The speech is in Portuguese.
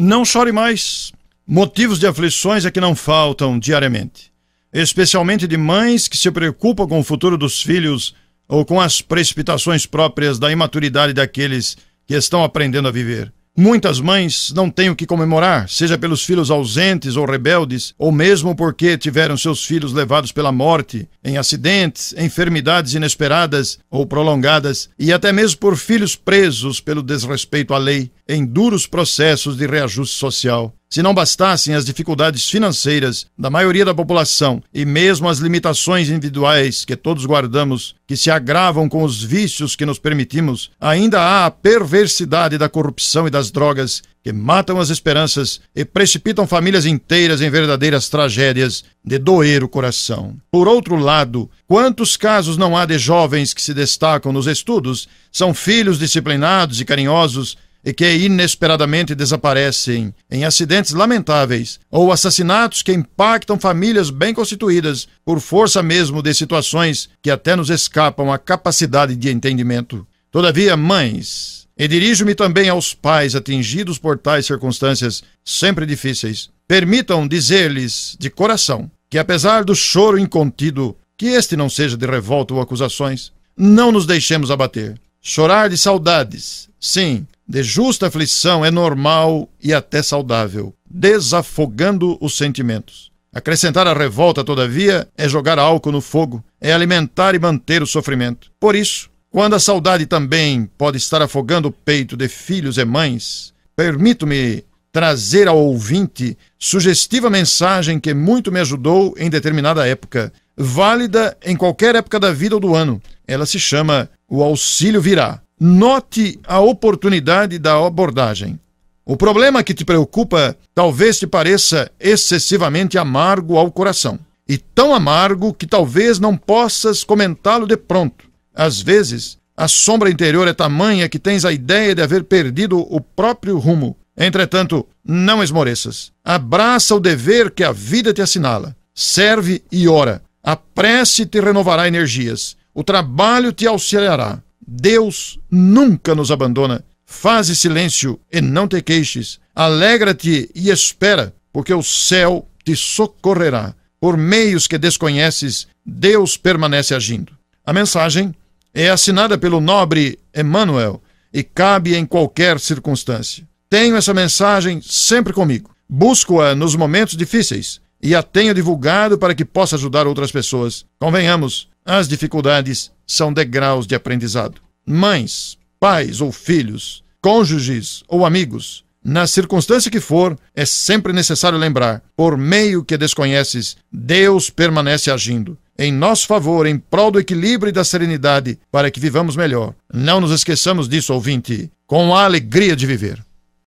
Não chore mais. Motivos de aflições é que não faltam diariamente, especialmente de mães que se preocupam com o futuro dos filhos ou com as precipitações próprias da imaturidade daqueles que estão aprendendo a viver. Muitas mães não têm o que comemorar, seja pelos filhos ausentes ou rebeldes, ou mesmo porque tiveram seus filhos levados pela morte, em acidentes, enfermidades inesperadas ou prolongadas, e até mesmo por filhos presos pelo desrespeito à lei, em duros processos de reajuste social. Se não bastassem as dificuldades financeiras da maioria da população e mesmo as limitações individuais que todos guardamos, que se agravam com os vícios que nos permitimos, ainda há a perversidade da corrupção e das drogas que matam as esperanças e precipitam famílias inteiras em verdadeiras tragédias de doer o coração. Por outro lado, quantos casos não há de jovens que se destacam nos estudos, são filhos disciplinados e carinhosos e que inesperadamente desaparecem em acidentes lamentáveis ou assassinatos que impactam famílias bem constituídas por força mesmo de situações que até nos escapam à capacidade de entendimento. Todavia, mães, e dirijo-me também aos pais atingidos por tais circunstâncias sempre difíceis, permitam dizer-lhes de coração que apesar do choro incontido, que este não seja de revolta ou acusações, não nos deixemos abater Chorar de saudades, sim, de justa aflição é normal e até saudável, desafogando os sentimentos. Acrescentar a revolta, todavia, é jogar álcool no fogo, é alimentar e manter o sofrimento. Por isso, quando a saudade também pode estar afogando o peito de filhos e mães, permito-me trazer ao ouvinte sugestiva mensagem que muito me ajudou em determinada época válida em qualquer época da vida ou do ano. Ela se chama O Auxílio Virá. Note a oportunidade da abordagem. O problema que te preocupa talvez te pareça excessivamente amargo ao coração, e tão amargo que talvez não possas comentá-lo de pronto. Às vezes, a sombra interior é tamanha que tens a ideia de haver perdido o próprio rumo. Entretanto, não esmoreças. Abraça o dever que a vida te assinala. Serve e ora. A prece te renovará energias. O trabalho te auxiliará. Deus nunca nos abandona. Faze silêncio e não te queixes. Alegra-te e espera, porque o céu te socorrerá. Por meios que desconheces, Deus permanece agindo. A mensagem é assinada pelo nobre Emmanuel e cabe em qualquer circunstância. Tenho essa mensagem sempre comigo. Busco-a nos momentos difíceis e a tenho divulgado para que possa ajudar outras pessoas. Convenhamos, as dificuldades são degraus de aprendizado. Mães, pais ou filhos, cônjuges ou amigos, na circunstância que for, é sempre necessário lembrar: por meio que desconheces, Deus permanece agindo. Em nosso favor, em prol do equilíbrio e da serenidade, para que vivamos melhor. Não nos esqueçamos disso, ouvinte, com a alegria de viver.